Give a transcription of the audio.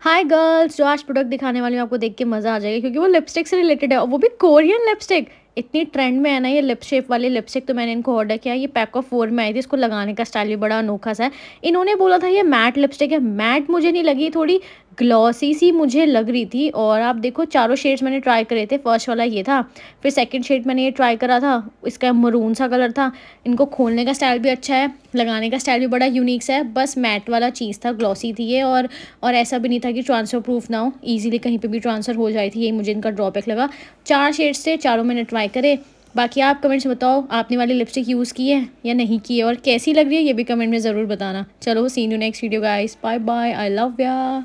hi girls जो आज product दिखाने वाली हूँ आपको देख के मज़ा आ जाएगा क्योंकि वो लिपस्टिक से रिलेटेड है और वो भी कोरियन लिपस्टिक इतनी ट्रेंड में है ना ये लिप शेप वाली लिपस्टिक तो मैंने इनको ऑर्डर किया ये पैक ऑफ फोर में आई थी इसको लगाने का स्टाइल भी बड़ा अनोखा सा है इन्होंने बोला था ये मैट लिपस्टिक है मैट मुझे नहीं लगी थोड़ी ग्लॉसी सी मुझे लग रही थी और आप देखो चारों शेड्स मैंने ट्राई करे थे फर्स्ट वाला ये था फिर सेकंड शेड मैंने ये ट्राई करा था इसका मरून सा कलर था इनको खोलने का स्टाइल भी अच्छा है लगाने का स्टाइल भी बड़ा यूनिक सा है बस मैट वाला चीज़ था ग्लॉसी थी ये और और ऐसा भी नहीं था कि ट्रांसफ़र प्रूफ ना हो ईजिली कहीं पर भी ट्रांसफ़र हो जाए थी यही मुझे इनका ड्रॉबैक लगा चार शेड्स थे चारों मैंने ट्राई करे बाकी आप कमेंट्स बताओ आपने वाली लिपस्टिक यूज़ की है या नहीं की है और कैसी लग रही है ये भी कमेंट में ज़रूर बताना चलो see you next video guys bye bye I love या